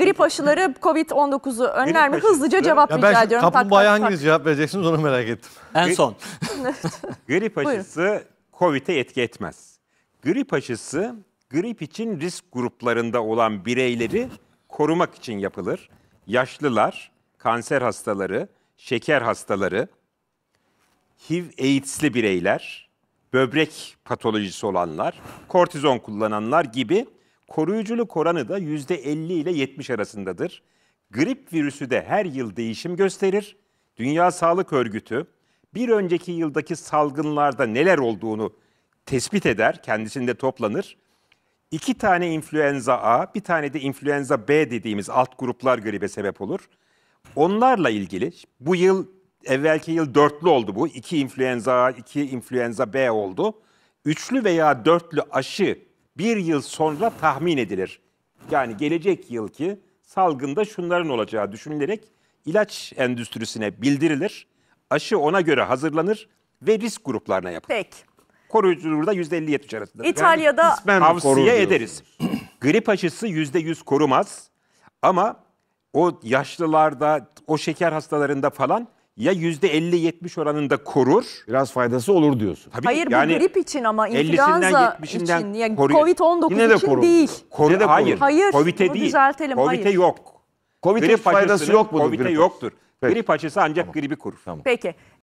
Grip aşıları Covid-19'u önler mi? Hızlıca cevap Ya ben rica şimdi ediyorum. kaplumbağaya hanginiz cevap vereceksiniz onu merak ettim. En son. Grip aşısı COVID'e etki etmez. Grip aşısı grip için risk gruplarında olan bireyleri korumak için yapılır. Yaşlılar, kanser hastaları, şeker hastaları, HIV AIDS'li bireyler, böbrek patolojisi olanlar, kortizon kullananlar gibi koruyuculuk oranı da %50 ile 70 arasındadır. Grip virüsü de her yıl değişim gösterir. Dünya Sağlık Örgütü bir önceki yıldaki salgınlarda neler olduğunu tespit eder, kendisinde toplanır. İki tane influenza A, bir tane de influenza B dediğimiz alt gruplar gribe sebep olur. Onlarla ilgili bu yıl evvelki yıl dörtlü oldu bu. İki influenza A, iki influenza B oldu. Üçlü veya dörtlü aşı bir yıl sonra tahmin edilir. Yani gelecek yılki salgında şunların olacağı düşünülerek ilaç endüstrisine bildirilir. Aşı ona göre hazırlanır ve risk gruplarına yapılır. Peki. Koruyuculuğu da %50-70 arasında. İtalya'da yani tavsiye ederiz. Grip aşısı %100 korumaz ama o yaşlılarda, o şeker hastalarında falan ya %50-70 oranında korur. Biraz faydası olur diyorsun. Tabii, Hayır yani bu grip için ama 50'sinden, influenza için yani Covid-19 Yine de için değil. Koru, de hayır. korur. Hayır. Covid'e bunu değil. düzeltelim. Covid'e Hayır. yok. Covid Grip faydası yok mudur? Covid'e grip yoktur. Peki. Grip aşısı ancak gribi korur. Tamam. Peki.